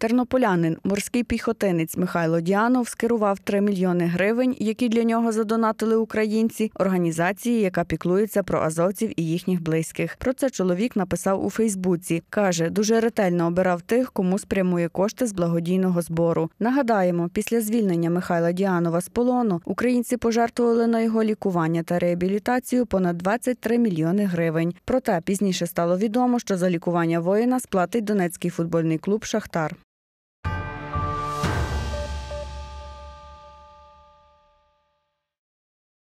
Тернополянин, морський піхотинець Михайло Діанов скерував 3 мільйони гривень, які для нього задонатили українці, організації, яка піклується про азовців і їхніх близьких. Про це чоловік написав у Фейсбуці. Каже, дуже ретельно обирав тих, кому спрямує кошти з благодійного збору. Нагадаємо, після звільнення Михайла Діанова з полону українці пожертвували на його лікування та реабілітацію понад 23 мільйони гривень. Проте пізніше стало відомо, що за лікування воїна сплатить Донецький футбольний клуб Шахтар.